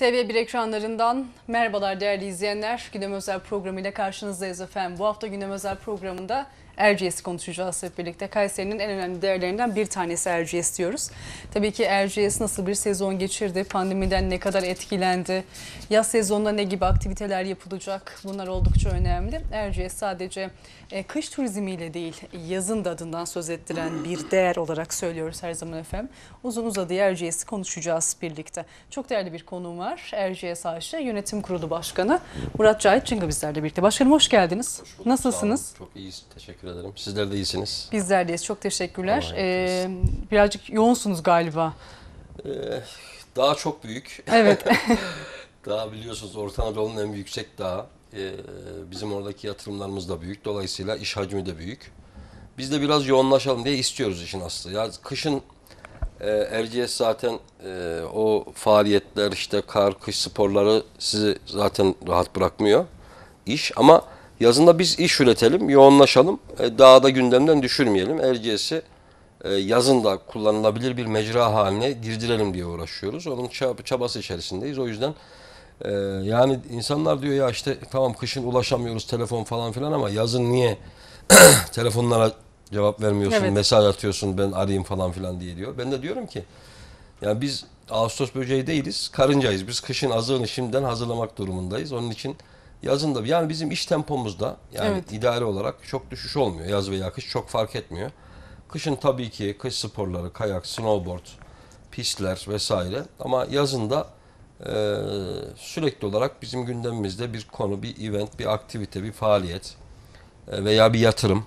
TV1 ekranlarından merhabalar değerli izleyenler. Gündem Özel Programı ile karşınızdayız efendim. Bu hafta Gündem Özel programında Erciyes'i konuşacağız hep birlikte. Kayseri'nin en önemli değerlerinden bir tanesi Erciyes diyoruz. Tabii ki Erciyes nasıl bir sezon geçirdi? Pandemiden ne kadar etkilendi? Yaz sezonunda ne gibi aktiviteler yapılacak? Bunlar oldukça önemli. Erciyes sadece e, kış turizmiyle değil, yazın da adından söz ettiren bir değer olarak söylüyoruz her zaman efendim. Uzun uzadı Erciyes'i konuşacağız birlikte. Çok değerli bir konuğum var. Erciyes AŞ Yönetim Kurulu Başkanı Murat Cahit Çıngı bizlerle birlikte. Başkanım hoş geldiniz. Hoş bulduk, Nasılsınız? Çok iyiyiz. Teşekkür teşekkür ederim. Sizler de iyisiniz. Bizler deyiz. Çok teşekkürler. Ee, birazcık yoğunsunuz galiba. Ee, daha çok büyük. Evet. daha biliyorsunuz Orta Anadolu'nun en yüksek dağı. Ee, bizim oradaki yatırımlarımız da büyük. Dolayısıyla iş hacmi de büyük. Biz de biraz yoğunlaşalım diye istiyoruz işin aslı. Ya kışın e, Erciyes zaten e, o faaliyetler işte kar, kış sporları sizi zaten rahat bırakmıyor iş ama Yazında biz iş üretelim, yoğunlaşalım, e, daha da gündemden düşürmeyelim. Erciyes'i e, yazında kullanılabilir bir mecra haline girdirelim diye uğraşıyoruz. Onun çabası içerisindeyiz. O yüzden e, yani insanlar diyor ya işte tamam kışın ulaşamıyoruz telefon falan filan ama yazın niye telefonlara cevap vermiyorsun, evet. mesaj atıyorsun ben arayayım falan filan diye diyor. Ben de diyorum ki yani biz Ağustos böceği değiliz, karıncayız. Biz kışın azığını şimdiden hazırlamak durumundayız. Onun için Yazında yani bizim iş tempomuzda yani evet. idare olarak çok düşüş olmuyor. Yaz veya kış çok fark etmiyor. Kışın tabii ki kış sporları, kayak, snowboard, pistler vesaire ama yazında e, sürekli olarak bizim gündemimizde bir konu, bir event, bir aktivite, bir faaliyet e, veya bir yatırım,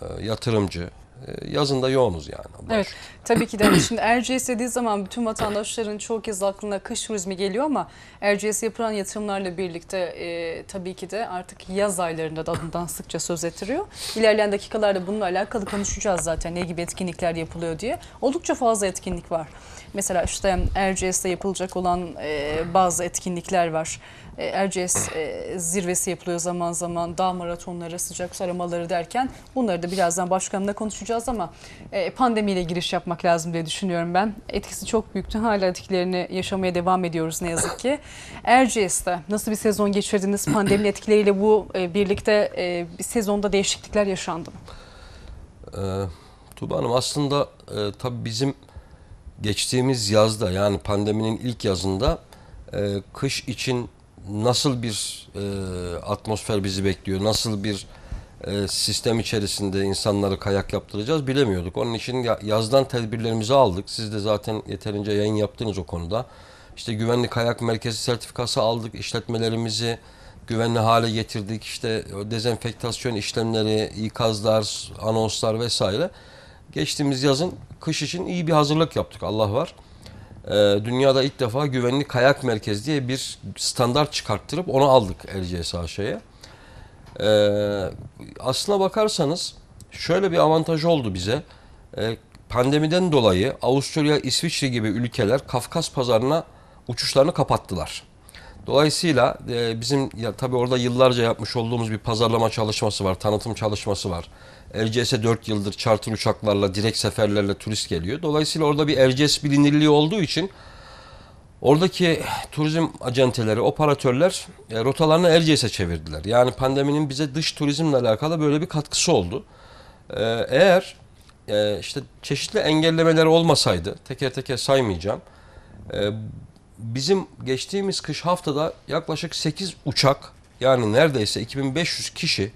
e, yatırımcı, ee, yazında yoğunuz yani. Başka. Evet tabii ki de şimdi Erciyes dediği zaman bütün vatandaşların çoğu kez aklına kış turizmi geliyor ama Erciyes'e yapılan yatırımlarla birlikte e, tabii ki de artık yaz aylarında da adından sıkça söz ettiriyor. İlerleyen dakikalarda bununla alakalı konuşacağız zaten ne gibi etkinlikler yapılıyor diye. Oldukça fazla etkinlik var. Mesela işte Erciyes'te yapılacak olan e, bazı etkinlikler var. E, Erciyes e, zirvesi yapılıyor zaman zaman. Dağ maratonları, sıcak su aramaları derken bunları da birazdan başkanla konuşacağız ama e, pandemiyle giriş yapmak lazım diye düşünüyorum ben. Etkisi çok büyüktü. Hala etkilerini yaşamaya devam ediyoruz ne yazık ki. Erciyes'te nasıl bir sezon geçirdiniz? pandemi etkileriyle bu birlikte bir sezonda değişiklikler yaşandı mı? Ee, Tuba Hanım aslında e, tabii bizim geçtiğimiz yazda yani pandeminin ilk yazında e, kış için nasıl bir e, atmosfer bizi bekliyor, nasıl bir e, sistem içerisinde insanları kayak yaptıracağız bilemiyorduk. Onun için yazdan tedbirlerimizi aldık. Siz de zaten yeterince yayın yaptınız o konuda. İşte güvenli kayak merkezi sertifikası aldık, işletmelerimizi güvenli hale getirdik. İşte dezenfektasyon işlemleri, ikazlar, anonslar vesaire. Geçtiğimiz yazın kış için iyi bir hazırlık yaptık. Allah var. Ee, dünyada ilk defa güvenli kayak merkezi diye bir standart çıkarttırıp onu aldık LCSH'ye. Ee, aslına bakarsanız şöyle bir avantaj oldu bize. Ee, pandemiden dolayı Avusturya, İsviçre gibi ülkeler Kafkas pazarına uçuşlarını kapattılar. Dolayısıyla e, bizim ya tabii orada yıllarca yapmış olduğumuz bir pazarlama çalışması var, tanıtım çalışması var. Erciyes'e 4 yıldır charter uçaklarla, direkt seferlerle turist geliyor. Dolayısıyla orada bir Erciyes bilinirliği olduğu için oradaki turizm acenteleri, operatörler e, rotalarını Erciyes'e çevirdiler. Yani pandeminin bize dış turizmle alakalı böyle bir katkısı oldu. E, eğer e, işte çeşitli engellemeler olmasaydı, teker teker saymayacağım. E, bizim geçtiğimiz kış haftada yaklaşık 8 uçak yani neredeyse 2500 kişi,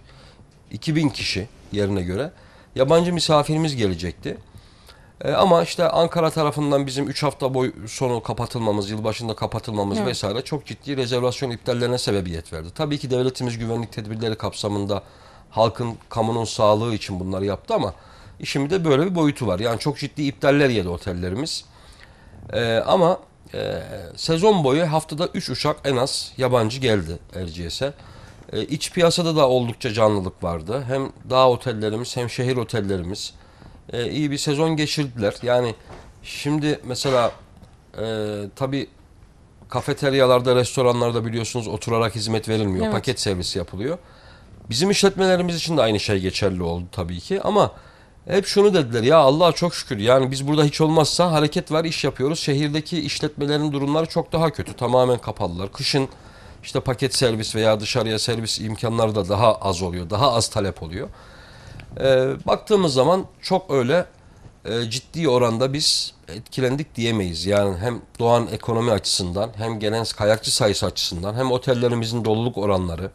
2000 kişi yerine göre yabancı misafirimiz gelecekti. E, ama işte Ankara tarafından bizim 3 hafta boy sonu kapatılmamız, yılbaşında kapatılmamız evet. vesaire çok ciddi rezervasyon iptallerine sebebiyet verdi. Tabii ki devletimiz güvenlik tedbirleri kapsamında halkın, kamunun sağlığı için bunları yaptı ama işin de böyle bir boyutu var. Yani çok ciddi iptaller yedi otellerimiz. E, ama e, sezon boyu haftada 3 uçak en az yabancı geldi Erciyes'e. E, iç piyasada da oldukça canlılık vardı. Hem dağ otellerimiz hem şehir otellerimiz e, iyi bir sezon geçirdiler. Yani şimdi mesela e, tabii kafeteryalarda, restoranlarda biliyorsunuz oturarak hizmet verilmiyor. Evet. Paket servisi yapılıyor. Bizim işletmelerimiz için de aynı şey geçerli oldu tabii ki ama hep şunu dediler ya Allah'a çok şükür yani biz burada hiç olmazsa hareket var iş yapıyoruz. Şehirdeki işletmelerin durumları çok daha kötü. Tamamen kapalılar. Kışın işte paket servis veya dışarıya servis imkanları da daha az oluyor. Daha az talep oluyor. E, baktığımız zaman çok öyle e, ciddi oranda biz etkilendik diyemeyiz. Yani hem doğan ekonomi açısından hem gelen kayakçı sayısı açısından hem otellerimizin doluluk oranları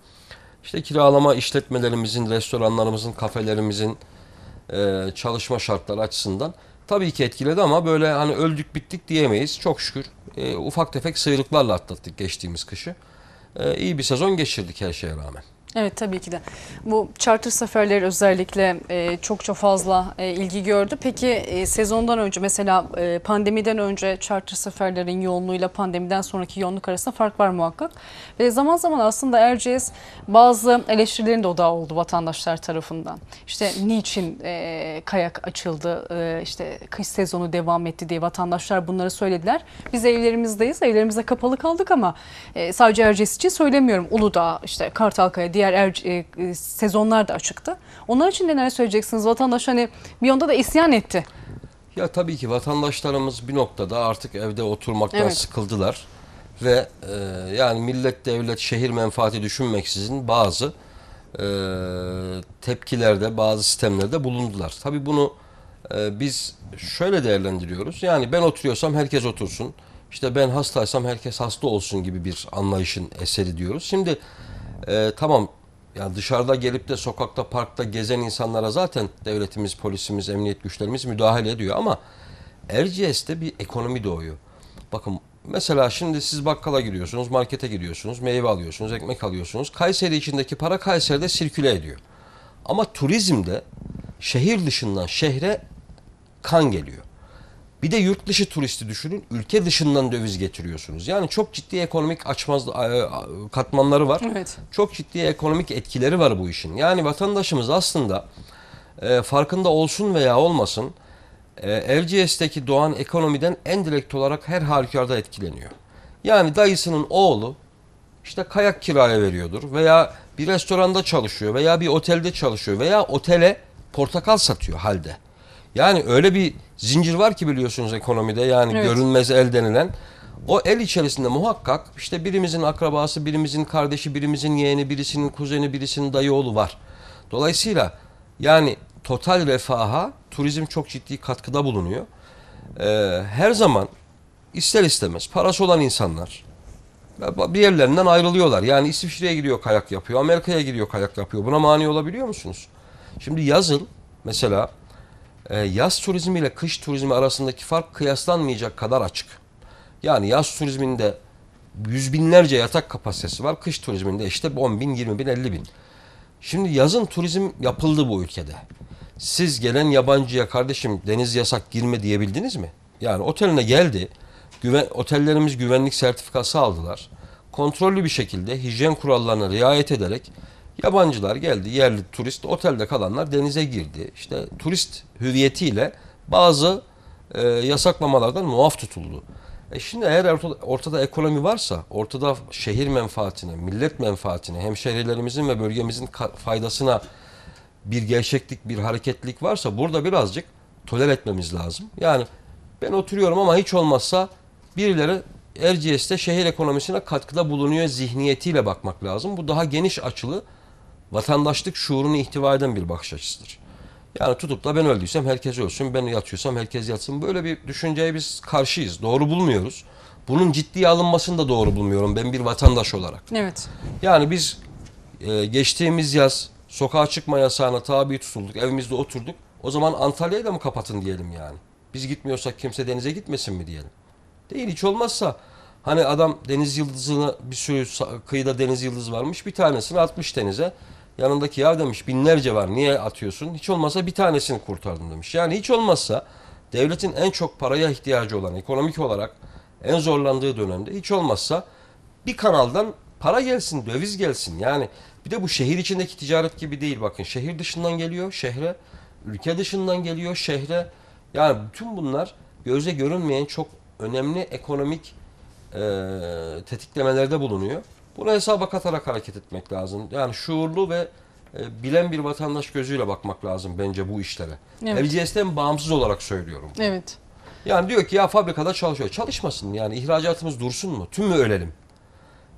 işte kiralama işletmelerimizin, restoranlarımızın, kafelerimizin e, çalışma şartları açısından tabii ki etkiledi ama böyle hani öldük bittik diyemeyiz. Çok şükür e, ufak tefek sıyrıklarla atlattık geçtiğimiz kışı. Ee, iyi bir sezon geçirdik her şeye rağmen. Evet tabii ki de. Bu charter seferleri özellikle e, çok çok fazla e, ilgi gördü. Peki e, sezondan önce mesela e, pandemiden önce charter seferlerin yoğunluğuyla pandemiden sonraki yoğunluk arasında fark var muhakkak. Ve zaman zaman aslında Erciyes bazı eleştirilerin de odağı oldu vatandaşlar tarafından. İşte niçin e, kayak açıldı, e, işte kış sezonu devam etti diye vatandaşlar bunları söylediler. Biz evlerimizdeyiz, evlerimizde kapalı kaldık ama e, sadece Erciyes için söylemiyorum. Uludağ, işte Kartalkaya, diğer diğer er, e, e, sezonlar da açıktı. Onlar için de neler söyleyeceksiniz? Vatandaş hani bir yonda da isyan etti. Ya tabii ki vatandaşlarımız bir noktada artık evde oturmaktan evet. sıkıldılar. Ve e, yani millet, devlet, şehir menfaati düşünmeksizin bazı e, tepkilerde, bazı sistemlerde bulundular. Tabii bunu e, biz şöyle değerlendiriyoruz. Yani ben oturuyorsam herkes otursun. İşte ben hastaysam herkes hasta olsun gibi bir anlayışın eseri diyoruz. Şimdi e, tamam yani dışarıda gelip de sokakta, parkta gezen insanlara zaten devletimiz, polisimiz, emniyet güçlerimiz müdahale ediyor ama Erciyes'te bir ekonomi doğuyor. Bakın mesela şimdi siz bakkala gidiyorsunuz, markete gidiyorsunuz, meyve alıyorsunuz, ekmek alıyorsunuz. Kayseri içindeki para Kayseri'de sirküle ediyor. Ama turizmde şehir dışından şehre kan geliyor. Bir de yurt dışı turisti düşünün. Ülke dışından döviz getiriyorsunuz. Yani çok ciddi ekonomik açmaz e, katmanları var. Evet. Çok ciddi ekonomik etkileri var bu işin. Yani vatandaşımız aslında e, farkında olsun veya olmasın e, LGS'teki doğan ekonomiden en direkt olarak her halükarda etkileniyor. Yani dayısının oğlu işte kayak kiraya veriyordur veya bir restoranda çalışıyor veya bir otelde çalışıyor veya otele portakal satıyor halde. Yani öyle bir zincir var ki biliyorsunuz ekonomide yani evet. görünmez el denilen. O el içerisinde muhakkak işte birimizin akrabası, birimizin kardeşi, birimizin yeğeni, birisinin kuzeni, birisinin dayı oğlu var. Dolayısıyla yani total refaha turizm çok ciddi katkıda bulunuyor. Ee, her zaman ister istemez parası olan insanlar bir yerlerinden ayrılıyorlar. Yani İsviçre'ye gidiyor kayak yapıyor, Amerika'ya gidiyor kayak yapıyor. Buna mani olabiliyor musunuz? Şimdi yazın mesela ee, yaz turizmi ile kış turizmi arasındaki fark kıyaslanmayacak kadar açık. Yani yaz turizminde yüz binlerce yatak kapasitesi var. Kış turizminde işte 10 bin, 20 bin, 50 bin. Şimdi yazın turizm yapıldı bu ülkede. Siz gelen yabancıya kardeşim deniz yasak girme diyebildiniz mi? Yani oteline geldi. Güven, otellerimiz güvenlik sertifikası aldılar. Kontrollü bir şekilde hijyen kurallarına riayet ederek Yabancılar geldi, yerli turist, otelde kalanlar denize girdi. İşte turist hüviyetiyle bazı e, yasaklamalardan muaf tutuldu. E şimdi eğer ortada, ortada ekonomi varsa, ortada şehir menfaatine, millet menfaatine, hemşehrilerimizin ve bölgemizin faydasına bir gerçeklik, bir hareketlik varsa burada birazcık toler etmemiz lazım. Yani ben oturuyorum ama hiç olmazsa birileri Erciyes'te şehir ekonomisine katkıda bulunuyor zihniyetiyle bakmak lazım. Bu daha geniş açılı vatandaşlık şuurunu ihtiva eden bir bakış açısıdır. Yani tutup da ben öldüysem herkes ölsün, ben yatıyorsam herkes yatsın. Böyle bir düşünceye biz karşıyız. Doğru bulmuyoruz. Bunun ciddiye alınmasını da doğru bulmuyorum ben bir vatandaş olarak. Evet. Yani biz e, geçtiğimiz yaz sokağa çıkma yasağına tabi tutulduk, evimizde oturduk. O zaman Antalya'yı da mı kapatın diyelim yani? Biz gitmiyorsak kimse denize gitmesin mi diyelim? Değil hiç olmazsa hani adam deniz yıldızını bir sürü kıyıda deniz yıldızı varmış bir tanesini atmış denize. Yanındaki ya demiş binlerce var niye atıyorsun? Hiç olmazsa bir tanesini kurtardım demiş. Yani hiç olmazsa devletin en çok paraya ihtiyacı olan ekonomik olarak en zorlandığı dönemde hiç olmazsa bir kanaldan para gelsin, döviz gelsin. Yani bir de bu şehir içindeki ticaret gibi değil bakın. Şehir dışından geliyor şehre, ülke dışından geliyor şehre. Yani bütün bunlar göze görünmeyen çok önemli ekonomik e, tetiklemelerde bulunuyor. Buna hesaba katarak hareket etmek lazım. Yani şuurlu ve e, bilen bir vatandaş gözüyle bakmak lazım bence bu işlere. Evet. LGS'den bağımsız olarak söylüyorum. Bunu. Evet. Yani diyor ki ya fabrikada çalışıyor. Çalışmasın yani ihracatımız dursun mu? Tüm mü ölelim?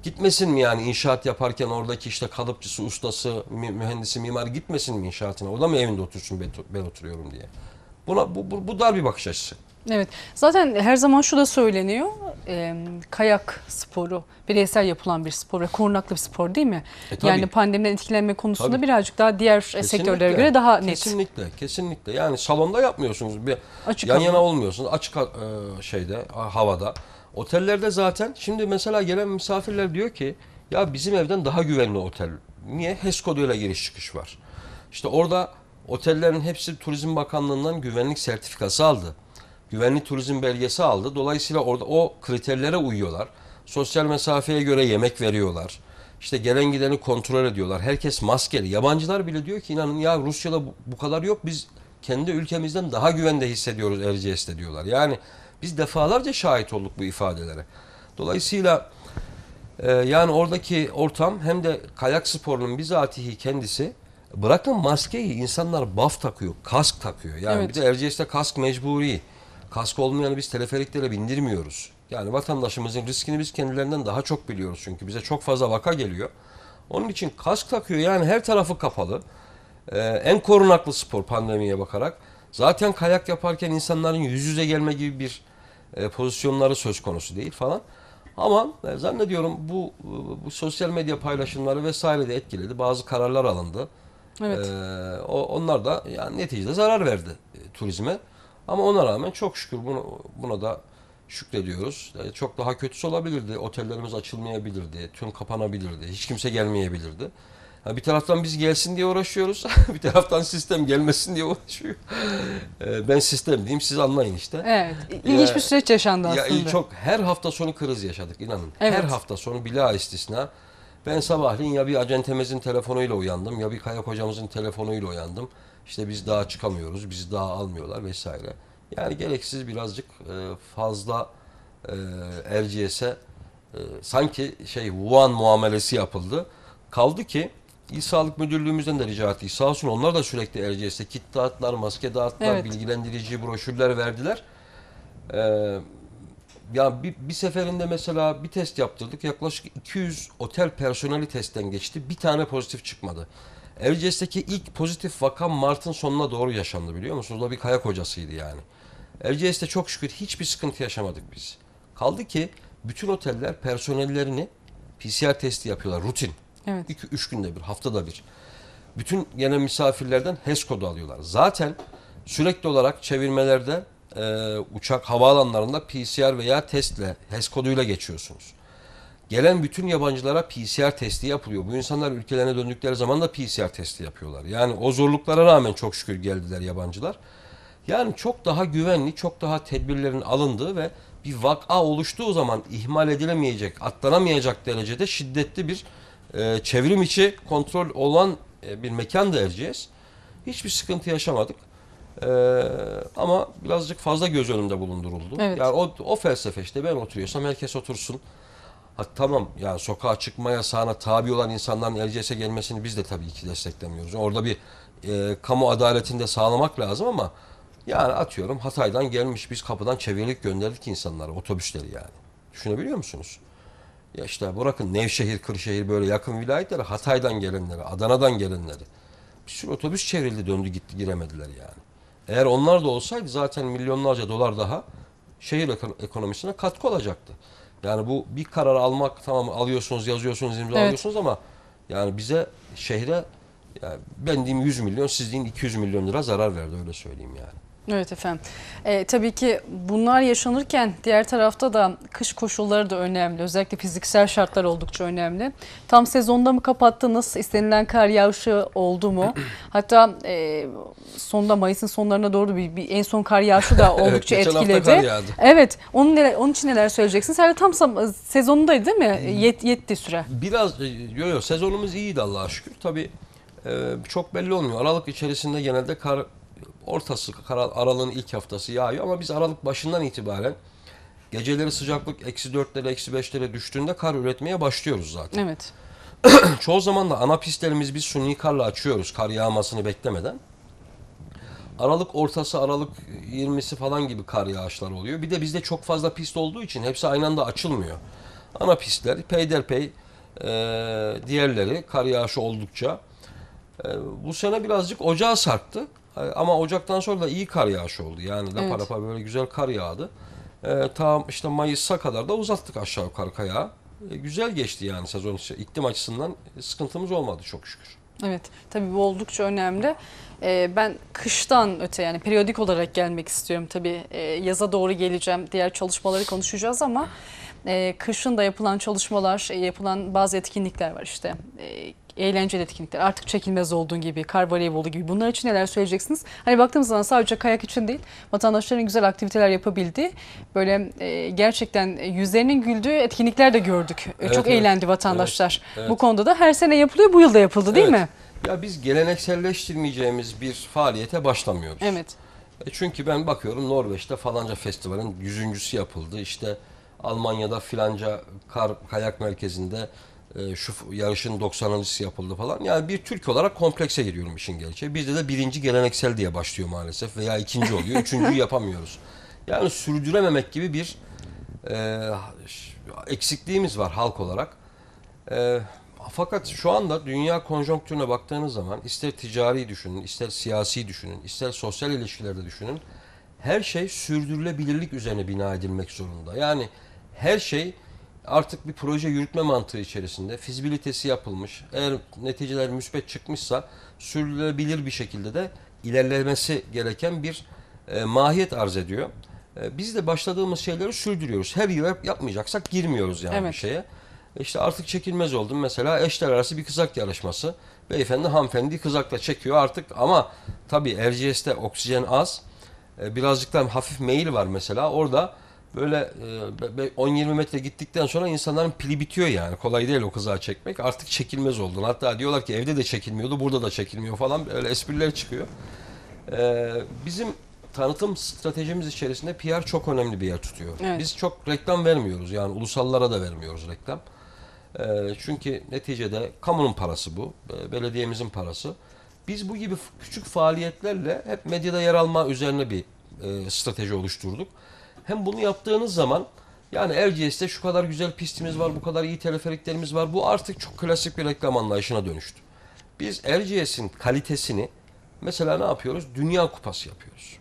Gitmesin mi yani inşaat yaparken oradaki işte kalıpçısı, ustası, mühendisi, mimar gitmesin mi inşaatına? o da mı evinde otursun ben, ben oturuyorum diye. Buna bu, bu, bu dar bir bakış açısı. Evet zaten her zaman şu da söyleniyor e, kayak sporu bireysel yapılan bir spor ve korunaklı bir spor değil mi? E, tabii. yani pandemiden etkilenme konusunda tabii. birazcık daha diğer e, kesinlikle, sektörlere göre daha net. Kesinlikle kesinlikle yani salonda yapmıyorsunuz bir açık yan yana olmuyorsunuz açık e, şeyde havada. Otellerde zaten şimdi mesela gelen misafirler diyor ki ya bizim evden daha güvenli otel. Niye? HES koduyla giriş çıkış var. İşte orada otellerin hepsi Turizm Bakanlığı'ndan güvenlik sertifikası aldı güvenli turizm belgesi aldı. Dolayısıyla orada o kriterlere uyuyorlar. Sosyal mesafeye göre yemek veriyorlar. İşte gelen gideni kontrol ediyorlar. Herkes maskeli. Yabancılar bile diyor ki inanın ya Rusya'da bu kadar yok. Biz kendi ülkemizden daha güvende hissediyoruz Erciyes'te diyorlar. Yani biz defalarca şahit olduk bu ifadelere. Dolayısıyla e, yani oradaki ortam hem de kayak sporunun bizatihi kendisi bırakın maskeyi insanlar baf takıyor, kask takıyor. Yani evet. bir de Erciyes'te kask mecburi. Kask olmayanı biz teleferiklere bindirmiyoruz. Yani vatandaşımızın riskini biz kendilerinden daha çok biliyoruz çünkü bize çok fazla vaka geliyor. Onun için kask takıyor yani her tarafı kapalı. Ee, en korunaklı spor pandemiye bakarak. Zaten kayak yaparken insanların yüz yüze gelme gibi bir e, pozisyonları söz konusu değil falan. Ama e, zannediyorum bu e, bu sosyal medya paylaşımları vesaire de etkiledi. Bazı kararlar alındı. Evet. Ee, o, onlar da yani neticede zarar verdi e, turizme. Ama ona rağmen çok şükür bunu buna da şükrediyoruz. Yani çok daha kötüsü olabilirdi. Otellerimiz açılmayabilirdi. Tüm kapanabilirdi. Hiç kimse gelmeyebilirdi. Yani bir taraftan biz gelsin diye uğraşıyoruz. bir taraftan sistem gelmesin diye uğraşıyor. Ee, ben sistem diyeyim siz anlayın işte. Evet. İlginç ee, bir süreç yaşandı aslında. Ya çok her hafta sonu kriz yaşadık inanın. Evet. Her hafta sonu bile istisna. Ben sabahleyin ya bir acentemizin telefonuyla uyandım ya bir kayak hocamızın telefonuyla uyandım. İşte biz daha çıkamıyoruz, biz daha almıyorlar vesaire. Yani gereksiz birazcık e, fazla Erciyes'e e, sanki şey Wuhan muamelesi yapıldı. Kaldı ki İl Sağlık Müdürlüğümüzden de rica ettik. Sağ olsun onlar da sürekli Erciyes'te kit dağıttılar, maske dağıttılar, evet. bilgilendirici broşürler verdiler. Ee, ya bir, bir seferinde mesela bir test yaptırdık. Yaklaşık 200 otel personeli testten geçti. Bir tane pozitif çıkmadı. Erciyes'teki ilk pozitif vaka Mart'ın sonuna doğru yaşandı biliyor musunuz? O bir kayak hocasıydı yani. Erciyes'te çok şükür hiçbir sıkıntı yaşamadık biz. Kaldı ki bütün oteller personellerini PCR testi yapıyorlar rutin. Evet. 2-3 günde bir, haftada bir. Bütün gene misafirlerden HES kodu alıyorlar. Zaten sürekli olarak çevirmelerde e, uçak havaalanlarında PCR veya testle HES koduyla geçiyorsunuz. Gelen bütün yabancılara PCR testi yapılıyor. Bu insanlar ülkelerine döndükleri zaman da PCR testi yapıyorlar. Yani o zorluklara rağmen çok şükür geldiler yabancılar. Yani çok daha güvenli, çok daha tedbirlerin alındığı ve bir vaka oluştuğu zaman ihmal edilemeyecek, atlanamayacak derecede şiddetli bir e, çevrim içi kontrol olan e, bir mekan da Erciyes. Hiçbir sıkıntı yaşamadık. E, ama birazcık fazla göz önünde bulunduruldu. Evet. Yani o, o felsefe işte ben oturuyorsam herkes otursun. Ha, tamam yani sokağa çıkma yasağına tabi olan insanların LCS'e gelmesini biz de tabii ki desteklemiyoruz. Orada bir e, kamu adaletini de sağlamak lazım ama yani atıyorum Hatay'dan gelmiş biz kapıdan çevirlik gönderdik insanlara otobüsleri yani. Düşünebiliyor musunuz? Ya işte bırakın Nevşehir, Kırşehir böyle yakın vilayetlere Hatay'dan gelenleri, Adana'dan gelenleri. Bir sürü otobüs çevrildi döndü gitti giremediler yani. Eğer onlar da olsaydı zaten milyonlarca dolar daha şehir ekonomisine katkı olacaktı. Yani bu bir karar almak tamam alıyorsunuz, yazıyorsunuz, imza evet. ama yani bize şehre yani ben diyeyim 100 milyon, siz deyin 200 milyon lira zarar verdi öyle söyleyeyim yani. Evet efendim. E, tabii ki bunlar yaşanırken diğer tarafta da kış koşulları da önemli. Özellikle fiziksel şartlar oldukça önemli. Tam sezonda mı kapattınız? İstenilen kar yağışı oldu mu? Hatta e, sonunda Mayıs'ın sonlarına doğru bir, bir en son kar yağışı da oldukça evet, etkiledi. Kar yağdı. Evet. Onun neler, onun için neler söyleyeceksiniz? Herhalde tam e, sezonundaydı değil mi? Hmm. E, Yet, yetti süre. Biraz yok e, yok sezonumuz iyiydi Allah'a şükür. Tabii e, çok belli olmuyor. Aralık içerisinde genelde kar ortası, aralığın ilk haftası yağıyor ama biz aralık başından itibaren geceleri sıcaklık eksi dörtlere, eksi beşlere düştüğünde kar üretmeye başlıyoruz zaten. Evet. Çoğu zaman da ana pistlerimiz biz suni karla açıyoruz kar yağmasını beklemeden. Aralık ortası, Aralık 20'si falan gibi kar yağışları oluyor. Bir de bizde çok fazla pist olduğu için hepsi aynı anda açılmıyor. Ana pistler peyderpey e, diğerleri kar yağışı oldukça. E, bu sene birazcık ocağa sarktı. Ee, ama Ocak'tan sonra da iyi kar yağışı oldu. Yani lapa evet. lapa böyle güzel kar yağdı. E, tam işte Mayıs'a kadar da uzattık aşağı yukarı kayağı. E, ee, güzel geçti yani sezon içi. İklim açısından sıkıntımız olmadı çok şükür. Evet tabii bu oldukça önemli. Ee, ben kıştan öte yani periyodik olarak gelmek istiyorum. Tabii e, yaza doğru geleceğim. Diğer çalışmaları konuşacağız ama e, kışın da yapılan çalışmalar, e, yapılan bazı etkinlikler var işte. E, eğlenceli etkinlikler artık çekilmez olduğun gibi kar voleybolu gibi bunlar için neler söyleyeceksiniz? Hani baktığımız zaman sadece kayak için değil vatandaşların güzel aktiviteler yapabildiği böyle e, gerçekten yüzlerinin güldüğü etkinlikler de gördük. E, evet, Çok evet. eğlendi vatandaşlar. Evet, evet. Bu konuda da her sene yapılıyor bu yıl da yapıldı değil evet. mi? Ya biz gelenekselleştirmeyeceğimiz bir faaliyete başlamıyoruz. Evet. E çünkü ben bakıyorum Norveç'te falanca festivalin yüzüncüsü yapıldı. İşte Almanya'da filanca kar, kayak merkezinde ee, şu yarışın 90.sı yapıldı falan. Yani bir Türk olarak komplekse giriyorum işin gerçeği. Bizde de birinci geleneksel diye başlıyor maalesef veya ikinci oluyor. üçüncüyü yapamıyoruz. Yani sürdürememek gibi bir e, eksikliğimiz var halk olarak. E, fakat şu anda dünya konjonktürüne baktığınız zaman ister ticari düşünün, ister siyasi düşünün, ister sosyal ilişkilerde düşünün. Her şey sürdürülebilirlik üzerine bina edilmek zorunda. Yani her şey artık bir proje yürütme mantığı içerisinde fizibilitesi yapılmış. Eğer neticeler müspet çıkmışsa sürdürülebilir bir şekilde de ilerlemesi gereken bir e, mahiyet arz ediyor. E, biz de başladığımız şeyleri sürdürüyoruz. Her yıl yapmayacaksak girmiyoruz yani evet. bir şeye. E, işte artık çekilmez oldum. Mesela eşler arası bir kızak yarışması. Beyefendi hanımefendi kızakla çekiyor artık ama tabii RGS'de oksijen az. E, birazcık daha hafif meyil var mesela. Orada böyle 10-20 e, metre gittikten sonra insanların pili bitiyor yani. Kolay değil o kaza çekmek. Artık çekilmez oldun. Hatta diyorlar ki evde de çekilmiyordu, burada da çekilmiyor falan. Öyle espriler çıkıyor. E, bizim tanıtım stratejimiz içerisinde PR çok önemli bir yer tutuyor. Evet. Biz çok reklam vermiyoruz. Yani ulusallara da vermiyoruz reklam. E, çünkü neticede kamunun parası bu. Belediyemizin parası. Biz bu gibi küçük faaliyetlerle hep medyada yer alma üzerine bir strateji oluşturduk. Hem bunu yaptığınız zaman yani Erciyes'te şu kadar güzel pistimiz var, bu kadar iyi teleferiklerimiz var. Bu artık çok klasik bir reklam anlayışına dönüştü. Biz Erciyes'in kalitesini mesela ne yapıyoruz? Dünya Kupası yapıyoruz.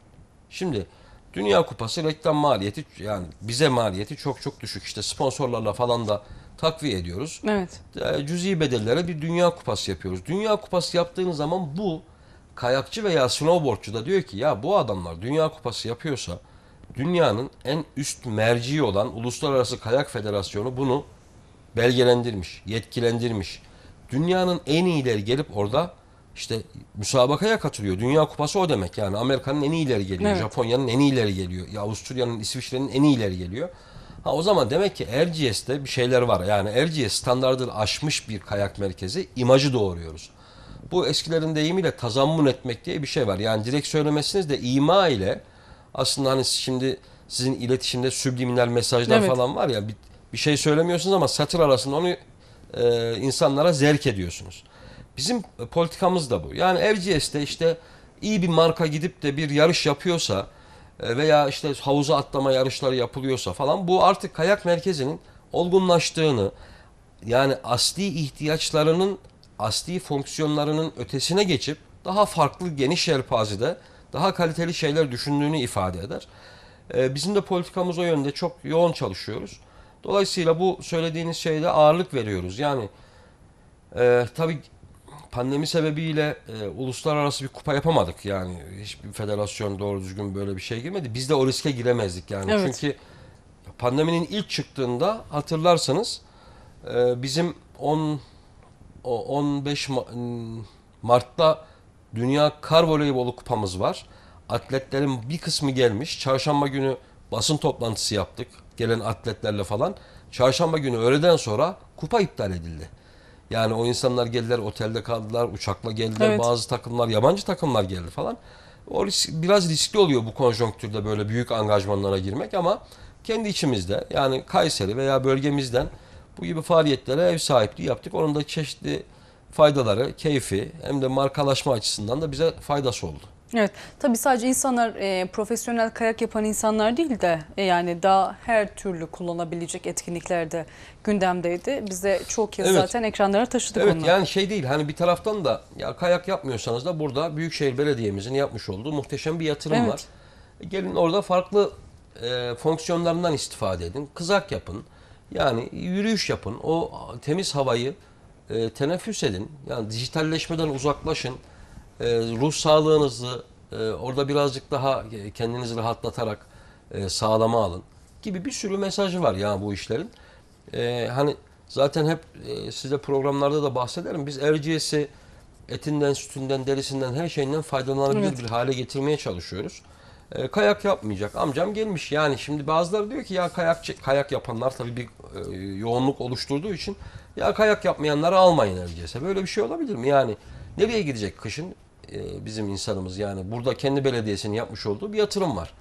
Şimdi Dünya Kupası reklam maliyeti yani bize maliyeti çok çok düşük. İşte sponsorlarla falan da takviye ediyoruz. Evet. Ee, cüzi bedellere bir Dünya Kupası yapıyoruz. Dünya Kupası yaptığınız zaman bu kayakçı veya snowboardçu da diyor ki ya bu adamlar Dünya Kupası yapıyorsa dünyanın en üst merci olan Uluslararası Kayak Federasyonu bunu belgelendirmiş, yetkilendirmiş. Dünyanın en iyileri gelip orada işte müsabakaya katılıyor. Dünya Kupası o demek yani. Amerika'nın en iyileri geliyor, evet. Japonya'nın en iyileri geliyor, ya Avusturya'nın, İsviçre'nin en iyileri geliyor. Ha o zaman demek ki RGS'de bir şeyler var. Yani RGS standartını aşmış bir kayak merkezi imajı doğuruyoruz. Bu eskilerin deyimiyle tazammun etmek diye bir şey var. Yani direkt söylemesiniz de ima ile aslında hani şimdi sizin iletişimde subliminal mesajlar evet. falan var ya bir, bir şey söylemiyorsunuz ama satır arasında onu e, insanlara zerk ediyorsunuz. Bizim politikamız da bu. Yani FGS'de işte iyi bir marka gidip de bir yarış yapıyorsa e, veya işte havuza atlama yarışları yapılıyorsa falan bu artık kayak merkezinin olgunlaştığını yani asli ihtiyaçlarının asli fonksiyonlarının ötesine geçip daha farklı geniş yelpazede daha kaliteli şeyler düşündüğünü ifade eder. Ee, bizim de politikamız o yönde çok yoğun çalışıyoruz. Dolayısıyla bu söylediğiniz şeyde ağırlık veriyoruz. Yani e, tabii pandemi sebebiyle e, uluslararası bir kupa yapamadık. Yani hiçbir federasyon doğru düzgün böyle bir şey girmedi. Biz de o riske giremezdik yani. Evet. Çünkü pandeminin ilk çıktığında hatırlarsanız e, bizim 10 15 Mart'ta Dünya Kar Voleybolu Kupamız var. Atletlerin bir kısmı gelmiş. Çarşamba günü basın toplantısı yaptık. Gelen atletlerle falan. Çarşamba günü öğleden sonra kupa iptal edildi. Yani o insanlar geldiler, otelde kaldılar, uçakla geldiler. Evet. Bazı takımlar, yabancı takımlar geldi falan. O risk, biraz riskli oluyor bu konjonktürde böyle büyük angajmanlara girmek ama kendi içimizde yani Kayseri veya bölgemizden bu gibi faaliyetlere ev sahipliği yaptık. Onun da çeşitli faydaları, keyfi hem de markalaşma açısından da bize faydası oldu. Evet tabii sadece insanlar e, profesyonel kayak yapan insanlar değil de e, yani daha her türlü kullanabilecek etkinliklerde gündemdeydi. Biz de çok kez evet. zaten ekranlara taşıdık evet, onu. Evet yani şey değil hani bir taraftan da ya kayak yapmıyorsanız da burada Büyükşehir Belediye'mizin yapmış olduğu muhteşem bir yatırım evet. var. E, gelin orada farklı e, fonksiyonlarından istifade edin. Kızak yapın yani yürüyüş yapın o temiz havayı e, teneffüs edin. Yani dijitalleşmeden uzaklaşın. E, ruh sağlığınızı e, orada birazcık daha kendinizi rahatlatarak e, sağlama alın gibi bir sürü mesajı var yani bu işlerin. E, hani zaten hep e, size programlarda da bahsederim. Biz RGS'i etinden, sütünden, derisinden her şeyinden faydalanabilir evet. bir hale getirmeye çalışıyoruz. E, kayak yapmayacak. Amcam gelmiş. Yani şimdi bazıları diyor ki ya kayak kayak yapanlar tabii bir e, yoğunluk oluşturduğu için ya kayak yapmayanları almayın öyleyse. Böyle bir şey olabilir mi? Yani nereye gidecek kışın e, bizim insanımız? Yani burada kendi belediyesinin yapmış olduğu bir yatırım var.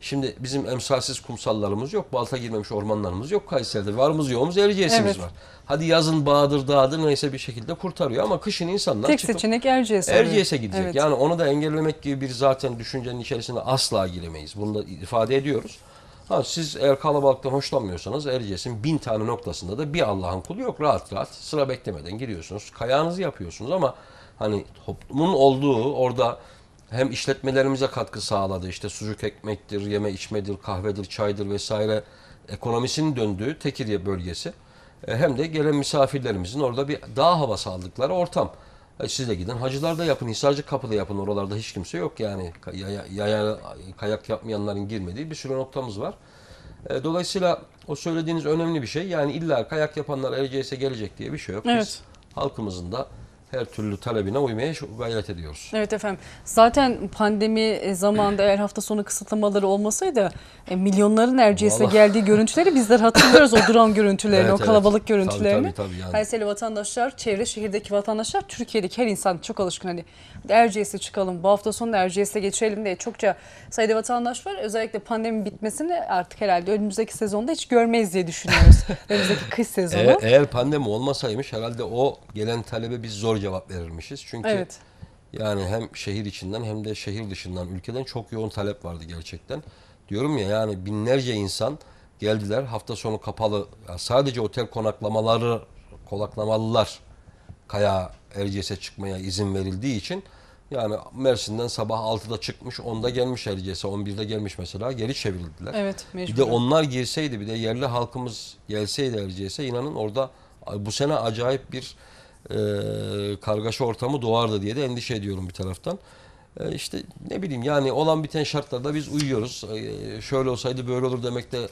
Şimdi bizim emsalsiz kumsallarımız yok, balta girmemiş ormanlarımız yok Kayseri'de. Varımız yoğumuz Erciyes'imiz evet. var. Hadi yazın Bahadır Dağdır neyse bir şekilde kurtarıyor ama kışın insanlar Tek çıkıp seçenek Erciyes'e Erciyes'e gidecek. Evet. Yani onu da engellemek gibi bir zaten düşüncenin içerisine asla giremeyiz. Bunu da ifade ediyoruz. Ha, siz eğer kalabalıktan hoşlanmıyorsanız Erciyes'in bin tane noktasında da bir Allah'ın kulu yok. Rahat rahat sıra beklemeden giriyorsunuz. Kayağınızı yapıyorsunuz ama hani toplumun olduğu orada hem işletmelerimize katkı sağladı. işte sucuk ekmektir, yeme içmedir, kahvedir, çaydır vesaire ekonomisinin döndüğü Tekirye bölgesi. E, hem de gelen misafirlerimizin orada bir dağ hava saldıkları ortam. Siz de gidin hacılar da yapın, Hisarcı kapıda yapın. Oralarda hiç kimse yok yani. Yaya, yaya kayak yapmayanların girmediği bir sürü noktamız var. E, dolayısıyla o söylediğiniz önemli bir şey. Yani illa kayak yapanlar Erciyes'e gelecek diye bir şey yok. Evet. Biz halkımızın da her türlü talebine uymaya gayret ediyoruz. Evet efendim. Zaten pandemi e, zamanında eğer hafta sonu kısıtlamaları olmasaydı e, milyonların Erciyes'e Vallahi... geldiği görüntüleri bizler hatırlıyoruz o duran görüntülerini, evet, o kalabalık evet. görüntülerini. Tabii, tabii, tabii yani. Kayseri vatandaşlar, çevre şehirdeki vatandaşlar, Türkiye'deki her insan çok alışkın hani Erciyes'e çıkalım, bu hafta sonu Erciyes'e geçirelim diye çokça sayıda vatandaş var. Özellikle pandemi bitmesini artık herhalde önümüzdeki sezonda hiç görmeyiz diye düşünüyoruz. önümüzdeki kış sezonu. Eğer, eğer pandemi olmasaymış herhalde o gelen talebe biz zor doğru cevap verirmişiz. Çünkü evet. yani hem şehir içinden hem de şehir dışından ülkeden çok yoğun talep vardı gerçekten. Diyorum ya yani binlerce insan geldiler hafta sonu kapalı yani sadece otel konaklamaları konaklamalılar Kaya Erciyes'e çıkmaya izin verildiği için yani Mersin'den sabah 6'da çıkmış 10'da gelmiş Erciyes'e 11'de gelmiş mesela geri çevrildiler. Evet mecbur. Bir de onlar girseydi bir de yerli halkımız gelseydi Erciyes'e inanın orada bu sene acayip bir e, kargaşa ortamı doğardı diye de endişe ediyorum bir taraftan. E, işte ne bileyim yani olan biten şartlarda biz uyuyoruz. E, şöyle olsaydı böyle olur demek de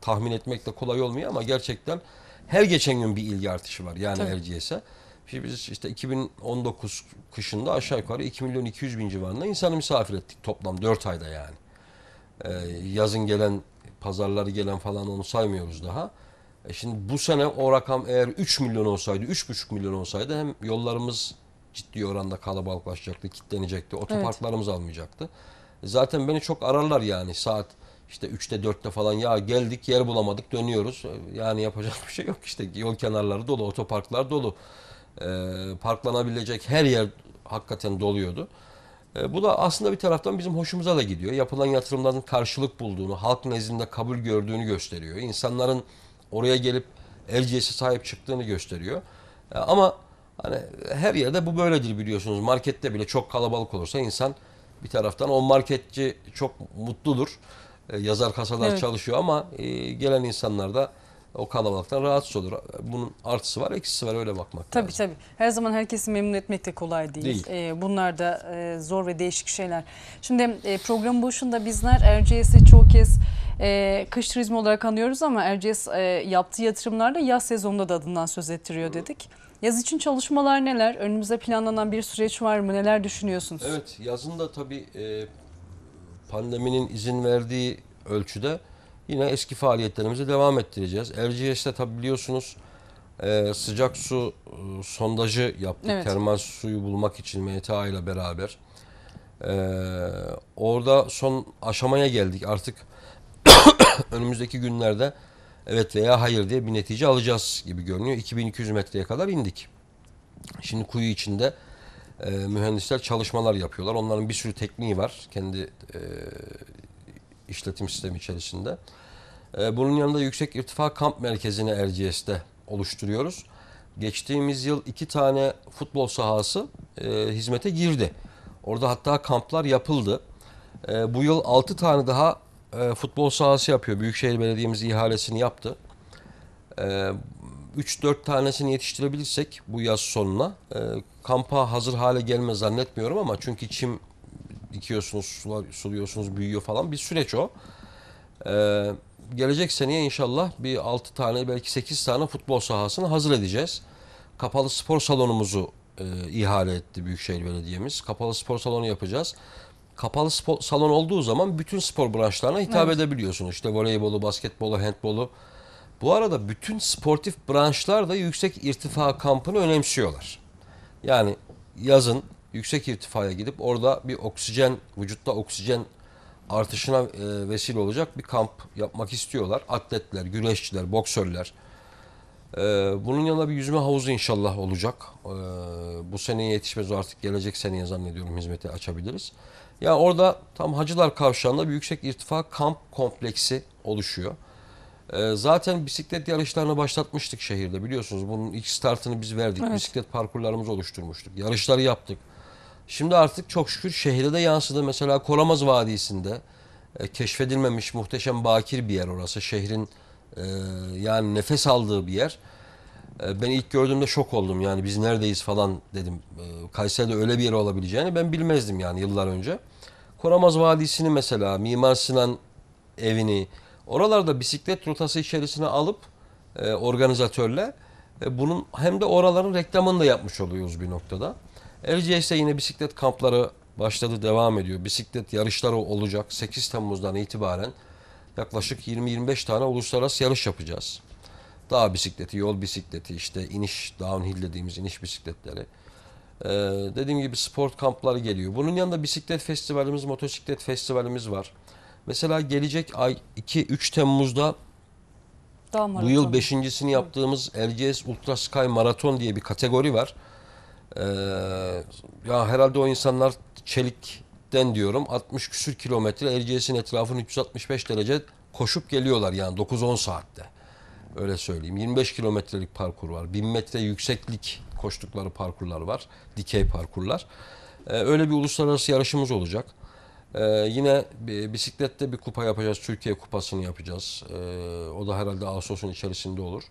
tahmin etmek de kolay olmuyor ama gerçekten her geçen gün bir ilgi artışı var yani Erciyes'e. Şimdi biz işte 2019 kışında aşağı yukarı 2 milyon 200 bin civarında insanı misafir ettik toplam 4 ayda yani. Ee, yazın gelen, pazarları gelen falan onu saymıyoruz daha. E şimdi bu sene o rakam eğer 3 milyon olsaydı, 3,5 milyon olsaydı hem yollarımız ciddi oranda kalabalıklaşacaktı, kitlenecekti, otoparklarımız evet. almayacaktı. E zaten beni çok ararlar yani saat işte 3'te 4'te falan ya geldik yer bulamadık dönüyoruz. E yani yapacak bir şey yok işte yol kenarları dolu, otoparklar dolu. E, parklanabilecek her yer hakikaten doluyordu. E, bu da aslında bir taraftan bizim hoşumuza da gidiyor. Yapılan yatırımların karşılık bulduğunu, halk nezdinde kabul gördüğünü gösteriyor. İnsanların oraya gelip LGS'e sahip çıktığını gösteriyor. E, ama hani her yerde bu böyledir biliyorsunuz. Markette bile çok kalabalık olursa insan bir taraftan o marketçi çok mutludur. E, yazar kasalar evet. çalışıyor ama e, gelen insanlar da o kalabalıktan rahatsız olur. Bunun artısı var, eksisi var öyle bakmak tabii, lazım. Tabii tabii. Her zaman herkesi memnun etmek de kolay değil. değil. Ee, bunlar da e, zor ve değişik şeyler. Şimdi e, program boşunda bizler RCS'i çok kez e, kış turizmi olarak anıyoruz ama Erciyes e, yaptığı yatırımlarla yaz sezonunda da adından söz ettiriyor dedik. Yaz için çalışmalar neler? Önümüze planlanan bir süreç var mı? Neler düşünüyorsunuz? Evet yazın da tabii e, pandeminin izin verdiği ölçüde yine eski faaliyetlerimizi devam ettireceğiz. Erciyes'te tabii biliyorsunuz e, sıcak su e, sondajı yaptık. Evet. Termal suyu bulmak için MTA ile beraber. E, orada son aşamaya geldik artık önümüzdeki günlerde evet veya hayır diye bir netice alacağız gibi görünüyor. 2200 metreye kadar indik. Şimdi kuyu içinde e, mühendisler çalışmalar yapıyorlar. Onların bir sürü tekniği var kendi e, işletim sistemi içerisinde. E, bunun yanında yüksek irtifa kamp merkezini Erciyes'te oluşturuyoruz. Geçtiğimiz yıl iki tane futbol sahası e, hizmete girdi. Orada hatta kamplar yapıldı. E, bu yıl altı tane daha e, futbol sahası yapıyor. Büyükşehir Belediye'miz ihalesini yaptı. E, 3-4 tanesini yetiştirebilirsek bu yaz sonuna e, kampa hazır hale gelme zannetmiyorum ama çünkü çim dikiyorsunuz, suluyorsunuz, büyüyor falan bir süreç o. Ee, gelecek seneye inşallah bir 6 tane belki 8 tane futbol sahasını hazır edeceğiz. Kapalı spor salonumuzu e, ihale etti Büyükşehir Belediye'miz. Kapalı spor salonu yapacağız kapalı spor, salon olduğu zaman bütün spor branşlarına hitap evet. edebiliyorsun. İşte voleybolu, basketbolu, handbolu. Bu arada bütün sportif branşlar da yüksek irtifa kampını önemsiyorlar. Yani yazın yüksek irtifaya gidip orada bir oksijen, vücutta oksijen artışına e, vesile olacak bir kamp yapmak istiyorlar. Atletler, güreşçiler, boksörler. E, bunun yanında bir yüzme havuzu inşallah olacak. E, bu seneye yetişmez artık gelecek seneye zannediyorum hizmeti açabiliriz. Yani orada tam Hacılar Kavşağı'nda bir yüksek irtifa kamp kompleksi oluşuyor. Ee, zaten bisiklet yarışlarını başlatmıştık şehirde biliyorsunuz. Bunun ilk startını biz verdik. Evet. Bisiklet parkurlarımızı oluşturmuştuk. Yarışları yaptık. Şimdi artık çok şükür şehirde de yansıdı. Mesela Koramaz Vadisi'nde e, keşfedilmemiş muhteşem bakir bir yer orası. Şehrin e, yani nefes aldığı bir yer. Ee, ben ilk gördüğümde şok oldum yani biz neredeyiz falan dedim. Ee, Kayseri'de öyle bir yer olabileceğini ben bilmezdim yani yıllar önce. Koramaz Vadisi'ni mesela Mimar Sinan evini oralarda bisiklet rotası içerisine alıp e, organizatörle e, bunun hem de oraların reklamını da yapmış oluyoruz bir noktada. Erciyes'te yine bisiklet kampları başladı devam ediyor. Bisiklet yarışları olacak 8 Temmuz'dan itibaren yaklaşık 20-25 tane uluslararası yarış yapacağız. Dağ bisikleti, yol bisikleti, işte iniş, downhill dediğimiz iniş bisikletleri. Ee, dediğim gibi sport kampları geliyor. Bunun yanında bisiklet festivalimiz, motosiklet festivalimiz var. Mesela gelecek ay 2-3 Temmuz'da Dağ bu yıl beşincisini yaptığımız LGS Ultra Sky Maraton diye bir kategori var. Ee, ya herhalde o insanlar çelikten diyorum 60 küsür kilometre LGS'in etrafını 365 derece koşup geliyorlar yani 9-10 saatte. Öyle söyleyeyim. 25 kilometrelik parkur var. 1000 metre yükseklik koştukları parkurlar var. Dikey parkurlar. Ee, öyle bir uluslararası yarışımız olacak. Ee, yine bisiklette bir kupa yapacağız. Türkiye kupasını yapacağız. Ee, o da herhalde Ağustos'un içerisinde olur.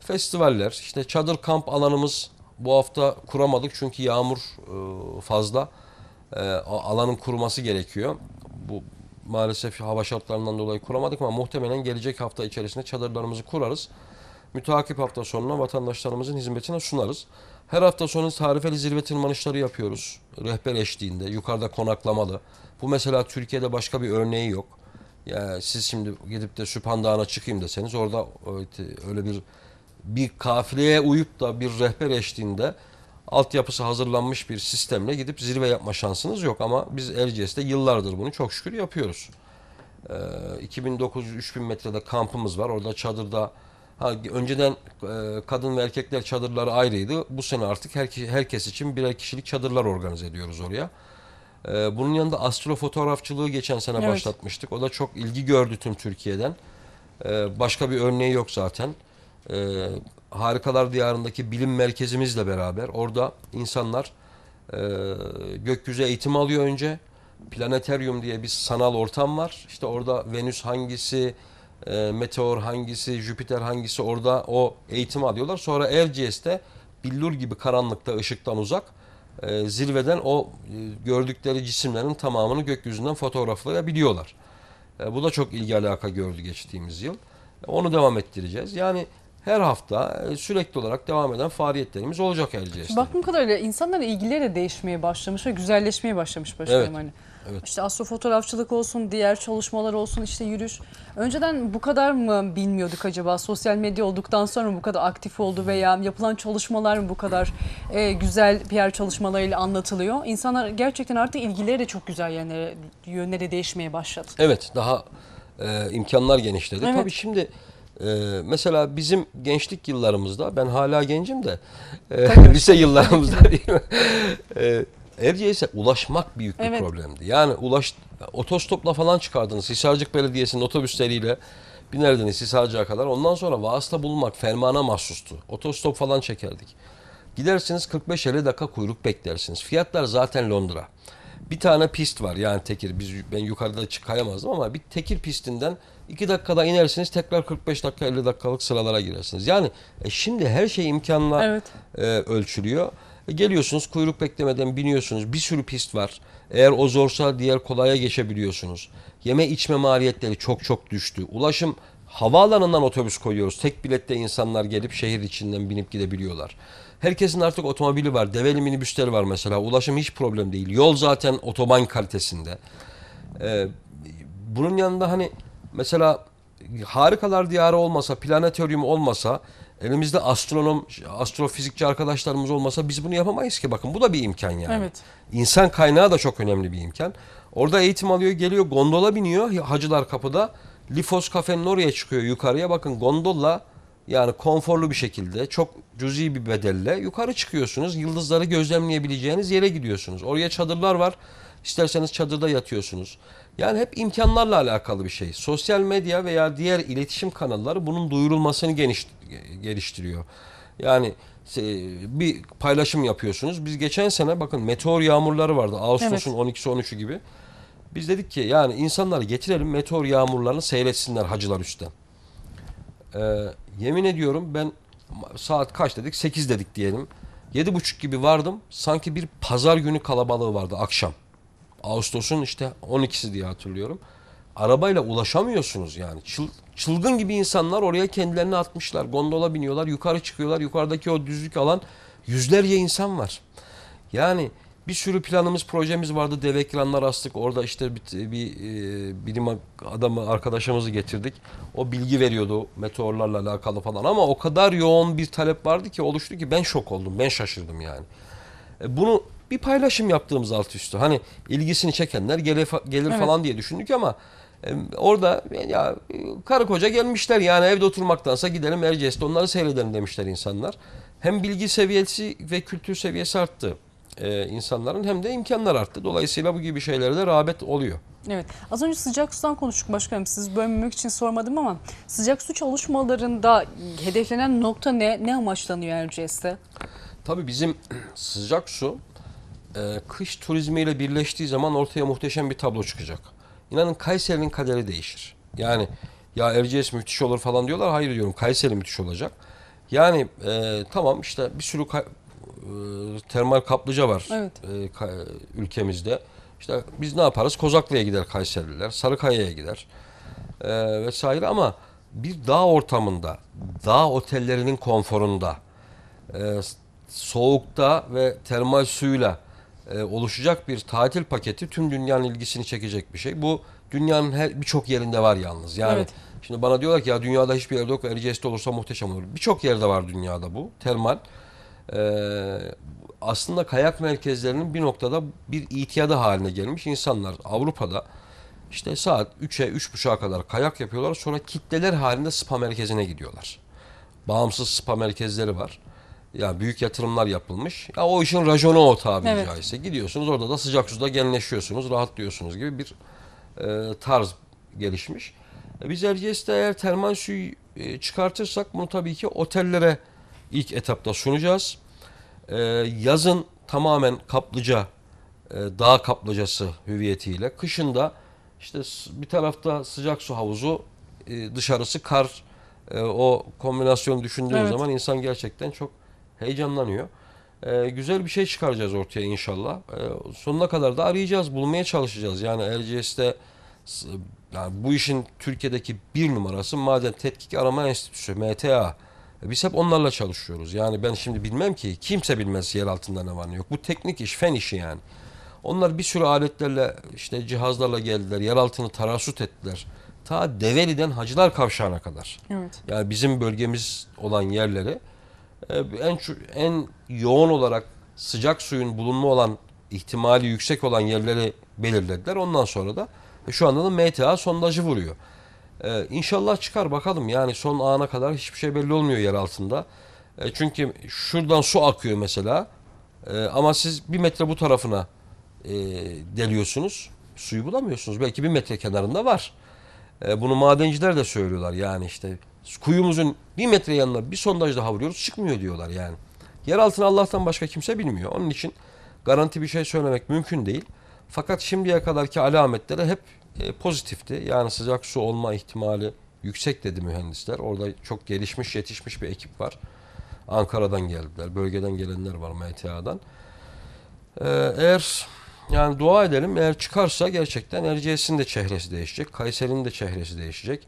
Festivaller, işte çadır kamp alanımız bu hafta kuramadık çünkü yağmur e, fazla. E, alanın kuruması gerekiyor. Bu maalesef hava şartlarından dolayı kuramadık ama muhtemelen gelecek hafta içerisinde çadırlarımızı kurarız. Müteakip hafta sonuna vatandaşlarımızın hizmetine sunarız. Her hafta sonu tarifeli zirve tırmanışları yapıyoruz. Rehber eşliğinde, yukarıda konaklamalı. Bu mesela Türkiye'de başka bir örneği yok. Ya siz şimdi gidip de Süphan Dağı'na çıkayım deseniz orada öyle bir bir kafileye uyup da bir rehber eşliğinde altyapısı hazırlanmış bir sistemle gidip zirve yapma şansınız yok. Ama biz Erciyes'te yıllardır bunu çok şükür yapıyoruz. E, ee, 2900-3000 metrede kampımız var. Orada çadırda ha, önceden e, kadın ve erkekler çadırları ayrıydı. Bu sene artık her, herkes için birer kişilik çadırlar organize ediyoruz oraya. E, bunun yanında astrofotoğrafçılığı geçen sene evet. başlatmıştık. O da çok ilgi gördü tüm Türkiye'den. E, başka bir örneği yok zaten e, Harikalar Diyarı'ndaki bilim merkezimizle beraber orada insanlar e, gökyüzü eğitim alıyor önce. Planetaryum diye bir sanal ortam var. İşte orada Venüs hangisi, e, Meteor hangisi, Jüpiter hangisi orada o eğitim alıyorlar. Sonra Erciyes'te billur gibi karanlıkta ışıktan uzak e, zirveden o e, gördükleri cisimlerin tamamını gökyüzünden fotoğraflayabiliyorlar. E, bu da çok ilgi alaka gördü geçtiğimiz yıl. E, onu devam ettireceğiz. Yani her hafta e, sürekli olarak devam eden faaliyetlerimiz olacak Erciyes'te. Baktığım kadarıyla insanların ilgileri de değişmeye başlamış ve güzelleşmeye başlamış başkanım. Evet. Hani. Evet. İşte astrofotoğrafçılık olsun, diğer çalışmalar olsun, işte yürüyüş. Önceden bu kadar mı bilmiyorduk acaba? Sosyal medya olduktan sonra mı bu kadar aktif oldu veya yapılan çalışmalar mı bu kadar e, güzel PR çalışmalarıyla anlatılıyor? İnsanlar gerçekten artık ilgileri de çok güzel yönlere, yönlere değişmeye başladı. Evet, daha e, imkanlar genişledi. Evet. Tabii şimdi ee, mesela bizim gençlik yıllarımızda, ben hala gencim de, e, lise yıllarımızda değil mi? E, ee, Erciyes'e ulaşmak büyük bir evet. problemdi. Yani ulaş, otostopla falan çıkardınız Hisarcık Belediyesi'nin otobüsleriyle binerdiniz Hisarcık'a kadar. Ondan sonra vasıta bulmak fermana mahsustu. Otostop falan çekerdik. Gidersiniz 45-50 dakika kuyruk beklersiniz. Fiyatlar zaten Londra. Bir tane pist var yani tekir. Biz, ben yukarıda çıkayamazdım ama bir tekir pistinden 2 dakikada inersiniz tekrar 45 dakika 50 dakikalık sıralara girersiniz. Yani e, şimdi her şey imkanla evet. e, ölçülüyor. E, geliyorsunuz kuyruk beklemeden biniyorsunuz. Bir sürü pist var. Eğer o zorsa diğer kolaya geçebiliyorsunuz. Yeme içme maliyetleri çok çok düştü. Ulaşım havaalanından otobüs koyuyoruz. Tek bilette insanlar gelip şehir içinden binip gidebiliyorlar. Herkesin artık otomobili var. Develi minibüsleri var mesela. Ulaşım hiç problem değil. Yol zaten otoban kalitesinde. Ee, bunun yanında hani mesela harikalar diyarı olmasa, planetoryum olmasa, elimizde astronom, astrofizikçi arkadaşlarımız olmasa biz bunu yapamayız ki. Bakın bu da bir imkan yani. Evet. İnsan kaynağı da çok önemli bir imkan. Orada eğitim alıyor, geliyor, gondola biniyor hacılar kapıda. Lifos kafenin oraya çıkıyor yukarıya. Bakın gondolla yani konforlu bir şekilde çok cüzi bir bedelle yukarı çıkıyorsunuz. Yıldızları gözlemleyebileceğiniz yere gidiyorsunuz. Oraya çadırlar var. İsterseniz çadırda yatıyorsunuz. Yani hep imkanlarla alakalı bir şey. Sosyal medya veya diğer iletişim kanalları bunun duyurulmasını geniş, geliştiriyor. Yani bir paylaşım yapıyorsunuz. Biz geçen sene bakın meteor yağmurları vardı. Ağustos'un evet. 12'si 13'ü gibi. Biz dedik ki yani insanları getirelim meteor yağmurlarını seyretsinler hacılar üstten. Ee, yemin ediyorum ben saat kaç dedik? 8 dedik diyelim. 7.30 gibi vardım. Sanki bir pazar günü kalabalığı vardı akşam. Ağustos'un işte 12'si diye hatırlıyorum. Arabayla ulaşamıyorsunuz yani. Çıl, çılgın gibi insanlar oraya kendilerini atmışlar. Gondola biniyorlar, yukarı çıkıyorlar. Yukarıdaki o düzlük alan yüzlerce insan var. Yani bir sürü planımız, projemiz vardı. Dev ekranlar astık. Orada işte bir, bir e, bilim adamı, arkadaşımızı getirdik. O bilgi veriyordu meteorlarla alakalı falan. Ama o kadar yoğun bir talep vardı ki oluştu ki ben şok oldum. Ben şaşırdım yani. E, bunu bir paylaşım yaptığımız alt üstü. Hani ilgisini çekenler gelir, gelir evet. falan diye düşündük ama e, orada ya karı koca gelmişler yani evde oturmaktansa gidelim Erciyes'te onları seyredelim demişler insanlar. Hem bilgi seviyesi ve kültür seviyesi arttı e, insanların hem de imkanlar arttı. Dolayısıyla bu gibi şeylerde rağbet oluyor. Evet. Az önce sıcak sudan konuştuk başkanım. Siz bölmemek için sormadım ama sıcak su çalışmalarında hedeflenen nokta ne? Ne amaçlanıyor Erciyes'te? Tabii bizim sıcak su e, kış turizmiyle birleştiği zaman ortaya muhteşem bir tablo çıkacak. İnanın Kayseri'nin kaderi değişir. Yani ya Erciyes müthiş olur falan diyorlar. Hayır diyorum Kayseri müthiş olacak. Yani e, tamam işte bir sürü ka- e, termal kaplıca var evet. e, ka- ülkemizde. İşte biz ne yaparız? Kozaklı'ya gider Kayserililer, Sarıkaya'ya gider e, vesaire ama bir dağ ortamında, dağ otellerinin konforunda, e, soğukta ve termal suyla e, oluşacak bir tatil paketi tüm dünyanın ilgisini çekecek bir şey. Bu dünyanın her birçok yerinde var yalnız. Yani evet. şimdi bana diyorlar ki ya dünyada hiçbir yerde yok Erciyes'te olursa muhteşem olur. Birçok yerde var dünyada bu termal. E, aslında kayak merkezlerinin bir noktada bir itiyadı haline gelmiş insanlar Avrupa'da işte saat 3'e 3.30'a kadar kayak yapıyorlar sonra kitleler halinde spa merkezine gidiyorlar. Bağımsız spa merkezleri var. Ya büyük yatırımlar yapılmış. Ya o işin rajonu o tabiri evet. caizse. Gidiyorsunuz orada da sıcak suda genleşiyorsunuz, rahatlıyorsunuz gibi bir e, tarz gelişmiş. E, biz Erciyes'te eğer termal suyu e, çıkartırsak bunu tabii ki otellere ilk etapta sunacağız. E, yazın tamamen kaplıca, e, dağ kaplıcası hüviyetiyle. Kışında işte bir tarafta sıcak su havuzu, e, dışarısı kar. E, o kombinasyonu düşündüğün evet. zaman insan gerçekten çok heyecanlanıyor. Ee, güzel bir şey çıkaracağız ortaya inşallah. Ee, sonuna kadar da arayacağız, bulmaya çalışacağız. Yani RGS'te yani bu işin Türkiye'deki bir numarası maden tetkik arama enstitüsü MTA. Biz hep onlarla çalışıyoruz. Yani ben şimdi bilmem ki kimse bilmez yer altında ne var ne yok. Bu teknik iş, fen işi yani. Onlar bir sürü aletlerle işte cihazlarla geldiler. Yer altını tarasut ettiler. Ta Develi'den Hacılar Kavşağı'na kadar. Evet. Yani bizim bölgemiz olan yerleri ee, en en yoğun olarak sıcak suyun bulunma olan ihtimali yüksek olan yerleri belirlediler. Ondan sonra da e, şu anda da MTA sondajı vuruyor. Ee, inşallah çıkar bakalım yani son ana kadar hiçbir şey belli olmuyor yer altında. E, çünkü şuradan su akıyor mesela e, ama siz bir metre bu tarafına e, deliyorsunuz suyu bulamıyorsunuz. Belki bir metre kenarında var. E, bunu madenciler de söylüyorlar yani işte kuyumuzun bir metre yanına bir sondaj daha vuruyoruz çıkmıyor diyorlar yani. Yer altını Allah'tan başka kimse bilmiyor. Onun için garanti bir şey söylemek mümkün değil. Fakat şimdiye kadarki alametleri hep e, pozitifti. Yani sıcak su olma ihtimali yüksek dedi mühendisler. Orada çok gelişmiş yetişmiş bir ekip var. Ankara'dan geldiler. Bölgeden gelenler var MTA'dan. Ee, eğer yani dua edelim eğer çıkarsa gerçekten Erciyes'in de çehresi değişecek. Kayseri'nin de çehresi değişecek.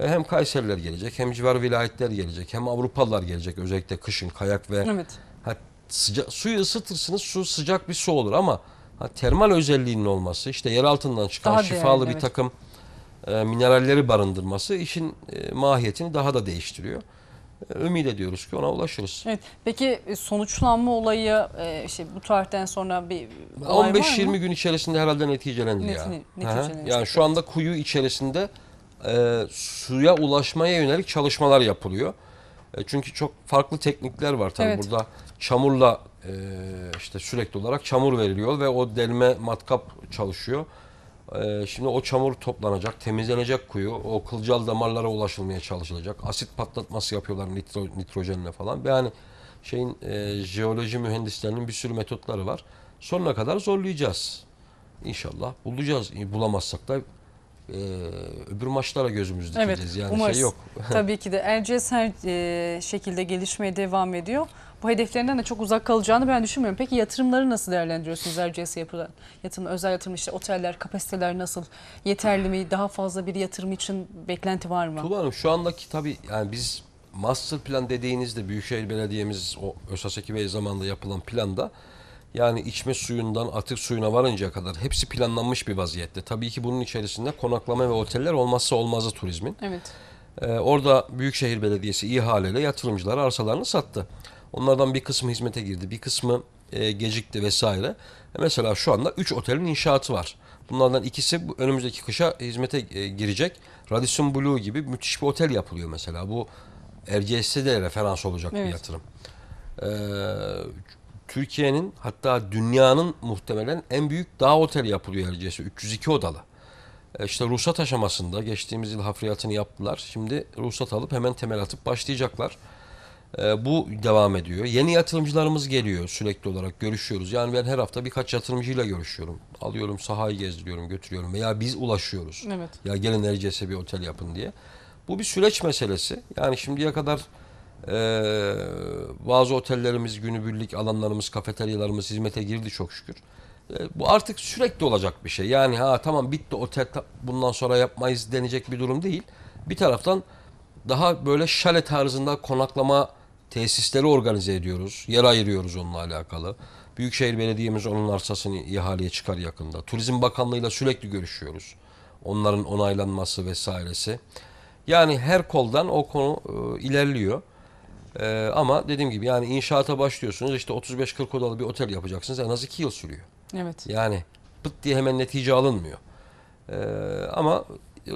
E, hem Kayseriler gelecek hem civar vilayetler gelecek hem Avrupalılar gelecek özellikle kışın kayak ve evet. ha, sıca, suyu ısıtırsınız su sıcak bir su olur ama ha, termal özelliğinin olması işte yer altından çıkan daha şifalı değerli, bir evet. takım e, mineralleri barındırması işin e, mahiyetini daha da değiştiriyor. E, ümit ediyoruz ki ona ulaşırız. Evet. Peki e, sonuçlanma olayı işte bu tarihten sonra bir 15-20 gün içerisinde herhalde neticelenir Net, ya. Neticelenir. Yani şu anda kuyu içerisinde e, suya ulaşmaya yönelik çalışmalar yapılıyor. E, çünkü çok farklı teknikler var tabii evet. burada. Çamurla e, işte sürekli olarak çamur veriliyor ve o delme matkap çalışıyor. E, şimdi o çamur toplanacak, temizlenecek kuyu, o kılcal damarlara ulaşılmaya çalışılacak. Asit patlatması yapıyorlar nitro, nitrojenle falan. Yani şeyin e, jeoloji mühendislerinin bir sürü metotları var. Sonuna kadar zorlayacağız. İnşallah bulacağız. Bulamazsak da e, öbür maçlara gözümüz dikeceğiz. Evet, yani umarız. şey yok. Tabii ki de Erciyes her e, şekilde gelişmeye devam ediyor. Bu hedeflerinden de çok uzak kalacağını ben düşünmüyorum. Peki yatırımları nasıl değerlendiriyorsunuz Erciyes'e yapılan yatırım, özel yatırım işte oteller, kapasiteler nasıl? Yeterli mi? Daha fazla bir yatırım için beklenti var mı? Tuğba şu andaki tabii yani biz master plan dediğinizde Büyükşehir Belediye'miz o ÖSASEKİ Bey zamanında yapılan planda yani içme suyundan atık suyuna varıncaya kadar hepsi planlanmış bir vaziyette. Tabii ki bunun içerisinde konaklama ve oteller olmazsa olmazı turizmin. Evet. Ee, orada Büyükşehir Belediyesi ihaleyle yatırımcılar arsalarını sattı. Onlardan bir kısmı hizmete girdi, bir kısmı e, gecikti vesaire. E mesela şu anda 3 otelin inşaatı var. Bunlardan ikisi önümüzdeki kışa hizmete e, girecek. Radisson Blue gibi müthiş bir otel yapılıyor mesela. Bu RGS'de de referans olacak evet. bir yatırım. Ee, Türkiye'nin hatta dünyanın muhtemelen en büyük dağ oteli yapılıyor Erciyes'e. 302 odalı. İşte işte ruhsat aşamasında geçtiğimiz yıl hafriyatını yaptılar. Şimdi ruhsat alıp hemen temel atıp başlayacaklar. E, bu devam ediyor. Yeni yatırımcılarımız geliyor sürekli olarak görüşüyoruz. Yani ben her hafta birkaç yatırımcıyla görüşüyorum. Alıyorum sahayı gezdiriyorum götürüyorum veya biz ulaşıyoruz. Evet. Ya gelin Erciyes'e bir otel yapın diye. Bu bir süreç meselesi. Yani şimdiye kadar ee, bazı otellerimiz, günübirlik alanlarımız, kafeteryalarımız hizmete girdi çok şükür. Ee, bu artık sürekli olacak bir şey. Yani ha tamam bitti otel bundan sonra yapmayız denecek bir durum değil. Bir taraftan daha böyle şale tarzında konaklama tesisleri organize ediyoruz. Yer ayırıyoruz onunla alakalı. Büyükşehir Belediye'miz onun arsasını ihaleye çıkar yakında. Turizm Bakanlığı'yla sürekli görüşüyoruz. Onların onaylanması vesairesi. Yani her koldan o konu e, ilerliyor. Ee, ama dediğim gibi yani inşaata başlıyorsunuz işte 35-40 odalı bir otel yapacaksınız en az 2 yıl sürüyor. Evet. Yani pıt diye hemen netice alınmıyor. Ee, ama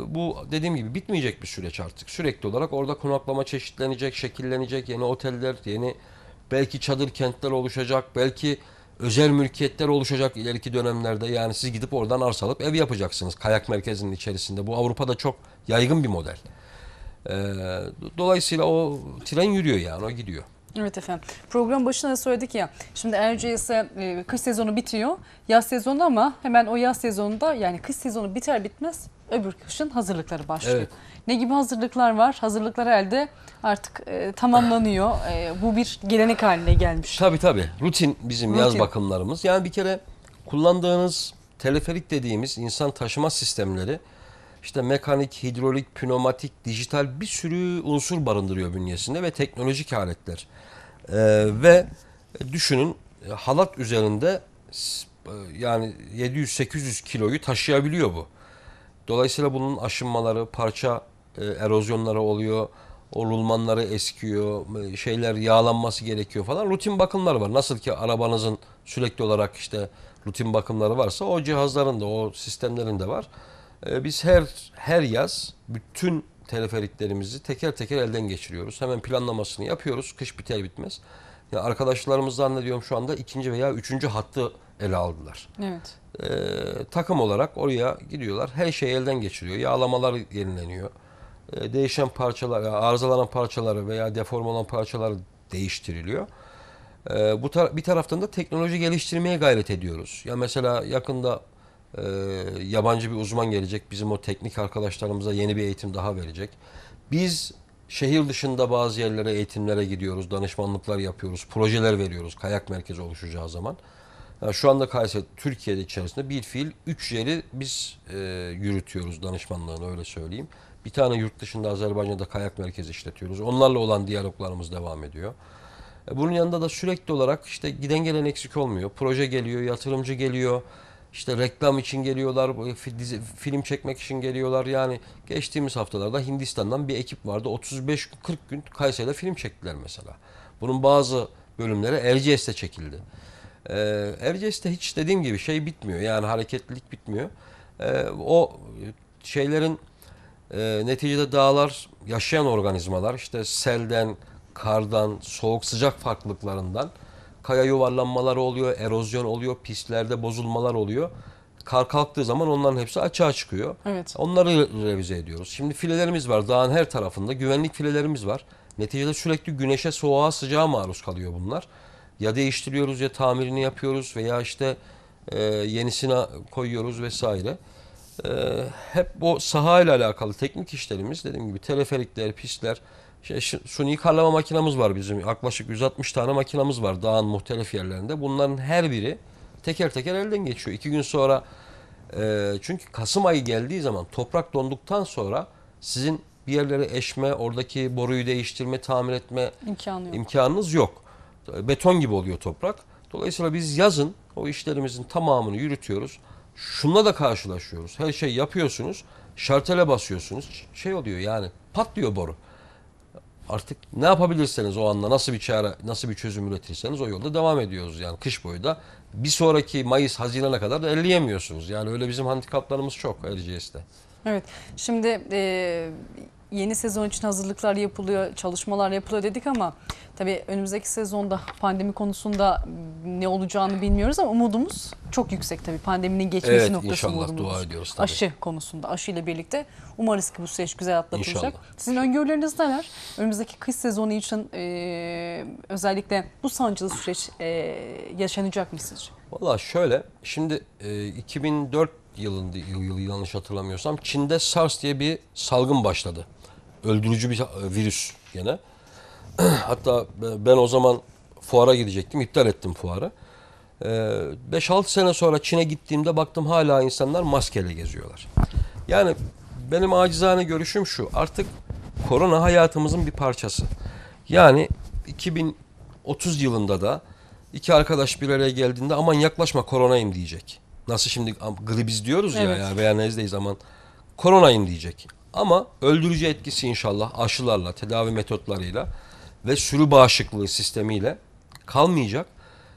bu dediğim gibi bitmeyecek bir süreç artık. Sürekli olarak orada konaklama çeşitlenecek, şekillenecek, yeni oteller, yeni belki çadır kentler oluşacak, belki özel mülkiyetler oluşacak ileriki dönemlerde. Yani siz gidip oradan arsa alıp ev yapacaksınız kayak merkezinin içerisinde. Bu Avrupa'da çok yaygın bir model. Ee, dolayısıyla o tren yürüyor yani o gidiyor. Evet efendim. Program başına söyledik ya. Şimdi Erciyes'e e, kış sezonu bitiyor. Yaz sezonu ama hemen o yaz sezonunda yani kış sezonu biter bitmez öbür kışın hazırlıkları başlıyor. Evet. Ne gibi hazırlıklar var? Hazırlıklar elde artık e, tamamlanıyor. E, bu bir gelenek haline gelmiş. Tabii tabii. Rutin bizim Rutin. yaz bakımlarımız. Yani bir kere kullandığınız teleferik dediğimiz insan taşıma sistemleri işte mekanik, hidrolik, pneumatik, dijital bir sürü unsur barındırıyor bünyesinde ve teknolojik aletler. E, ve düşünün halat üzerinde e, yani 700-800 kiloyu taşıyabiliyor bu. Dolayısıyla bunun aşınmaları, parça e, erozyonları oluyor, orulmanları eskiyor, e, şeyler yağlanması gerekiyor falan. Rutin bakımlar var. Nasıl ki arabanızın sürekli olarak işte rutin bakımları varsa o cihazların da o sistemlerin de var. Ee, biz her her yaz bütün teleferiklerimizi teker teker elden geçiriyoruz. Hemen planlamasını yapıyoruz. Kış biter bitmez. Yani arkadaşlarımızdan da diyorum şu anda ikinci veya üçüncü hattı ele aldılar. Evet. Ee, takım olarak oraya gidiyorlar. Her şey elden geçiriyor. Yağlamalar yenileniyor. Ee, değişen parçalar, arızalanan parçaları veya deform olan parçalar değiştiriliyor. Ee, bu tar bir taraftan da teknoloji geliştirmeye gayret ediyoruz. Ya mesela yakında e, yabancı bir uzman gelecek. Bizim o teknik arkadaşlarımıza yeni bir eğitim daha verecek. Biz şehir dışında bazı yerlere eğitimlere gidiyoruz, danışmanlıklar yapıyoruz, projeler veriyoruz kayak merkezi oluşacağı zaman. Yani şu anda Kayseri Türkiye'de içerisinde bir fiil 3 yeri biz e, yürütüyoruz danışmanlığını öyle söyleyeyim. Bir tane yurt dışında Azerbaycan'da kayak merkezi işletiyoruz. Onlarla olan diyaloglarımız devam ediyor. E, bunun yanında da sürekli olarak işte giden gelen eksik olmuyor. Proje geliyor, yatırımcı geliyor. İşte reklam için geliyorlar, dizi, film çekmek için geliyorlar. Yani geçtiğimiz haftalarda Hindistan'dan bir ekip vardı. 35-40 gün gün Kayseri'de film çektiler mesela. Bunun bazı bölümleri Erciyes'te çekildi. Ee, Erciyes'te hiç dediğim gibi şey bitmiyor. Yani hareketlilik bitmiyor. Ee, o şeylerin e, neticede dağlar yaşayan organizmalar işte selden, kardan, soğuk sıcak farklılıklarından Kaya yuvarlanmaları oluyor, erozyon oluyor, pistlerde bozulmalar oluyor. Kar kalktığı zaman onların hepsi açığa çıkıyor. Evet. Onları revize ediyoruz. Şimdi filelerimiz var. Dağın her tarafında güvenlik filelerimiz var. Neticede sürekli güneşe, soğuğa, sıcağa maruz kalıyor bunlar. Ya değiştiriyoruz ya tamirini yapıyoruz veya işte e, yenisine koyuyoruz vesaire. E, hep bu saha ile alakalı teknik işlerimiz dediğim gibi teleferikler, pistler, şey, suni karlama makinamız var bizim. Yaklaşık 160 tane makinamız var dağın muhtelif yerlerinde. Bunların her biri teker teker elden geçiyor. İki gün sonra e, çünkü Kasım ayı geldiği zaman toprak donduktan sonra sizin bir yerlere eşme, oradaki boruyu değiştirme, tamir etme İmkanı yok. imkanınız yok. Beton gibi oluyor toprak. Dolayısıyla biz yazın o işlerimizin tamamını yürütüyoruz. Şunla da karşılaşıyoruz. Her şey yapıyorsunuz, şartele basıyorsunuz. Şey oluyor yani patlıyor boru. Artık ne yapabilirseniz o anda nasıl bir çare, nasıl bir çözüm üretirseniz o yolda devam ediyoruz. Yani kış boyu da bir sonraki Mayıs, Haziran'a kadar da elleyemiyorsunuz. Yani öyle bizim handikaplarımız çok RGS'de. Evet. Şimdi e, yeni sezon için hazırlıklar yapılıyor, çalışmalar yapılıyor dedik ama tabii önümüzdeki sezonda pandemi konusunda ne olacağını bilmiyoruz ama umudumuz çok yüksek tabii. Pandeminin geçmesi evet, noktası inşallah umudumuz. dua ediyoruz tabii. Aşı konusunda, aşıyla birlikte umarız ki bu süreç güzel atlatılacak. İnşallah. Sizin öngörüleriniz neler? Önümüzdeki kış sezonu için e, özellikle bu sancılı süreç e, yaşanacak mı sizce? Valla şöyle, şimdi e, 2004 yılında yıl, yanlış hatırlamıyorsam Çin'de SARS diye bir salgın başladı öldürücü bir e, virüs gene. Hatta ben o zaman fuara gidecektim. iptal ettim fuarı. 5-6 e, sene sonra Çin'e gittiğimde baktım hala insanlar maskeyle geziyorlar. Yani benim acizane görüşüm şu. Artık korona hayatımızın bir parçası. Yani 2030 yılında da iki arkadaş bir araya geldiğinde aman yaklaşma koronayım diyecek. Nasıl şimdi gribiz diyoruz evet. ya, ya veya nezdeyiz aman koronayım diyecek. Ama öldürücü etkisi inşallah aşılarla, tedavi metotlarıyla ve sürü bağışıklığı sistemiyle kalmayacak.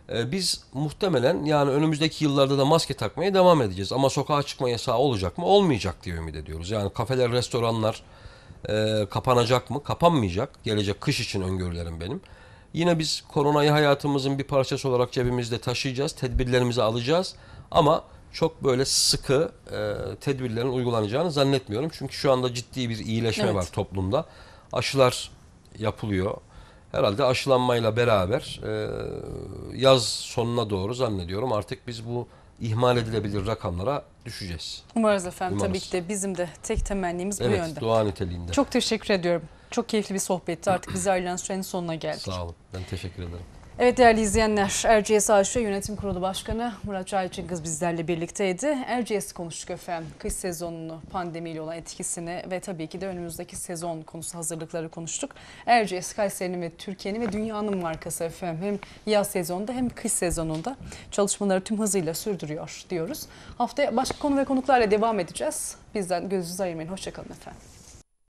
Ee, biz muhtemelen yani önümüzdeki yıllarda da maske takmaya devam edeceğiz. Ama sokağa çıkma yasağı olacak mı? Olmayacak diye ümit ediyoruz. Yani kafeler, restoranlar e, kapanacak mı? Kapanmayacak. Gelecek kış için öngörülerim benim. Yine biz koronayı hayatımızın bir parçası olarak cebimizde taşıyacağız. Tedbirlerimizi alacağız. Ama çok böyle sıkı e, tedbirlerin uygulanacağını zannetmiyorum. Çünkü şu anda ciddi bir iyileşme evet. var toplumda. Aşılar yapılıyor. Herhalde aşılanmayla beraber e, yaz sonuna doğru zannediyorum artık biz bu ihmal edilebilir rakamlara düşeceğiz. Umarız efendim Umarız. tabii ki de bizim de tek temennimiz evet, bu yönde. Evet dua niteliğinde. Çok teşekkür ediyorum. Çok keyifli bir sohbetti. Artık biz ayrılan sürenin sonuna geldik. Sağ olun. Ben teşekkür ederim. Evet değerli izleyenler, Erciyes AŞ Yönetim Kurulu Başkanı Murat Çayçıngız bizlerle birlikteydi. Erciyes konuştuk efendim. Kış sezonunu, pandemiyle olan etkisini ve tabii ki de önümüzdeki sezon konusu hazırlıkları konuştuk. Erciyes Kayseri'nin ve Türkiye'nin ve dünyanın markası efendim. Hem yaz sezonunda hem kış sezonunda çalışmaları tüm hızıyla sürdürüyor diyoruz. Haftaya başka konu ve konuklarla devam edeceğiz. Bizden gözünüzü ayırmayın. Hoşçakalın efendim.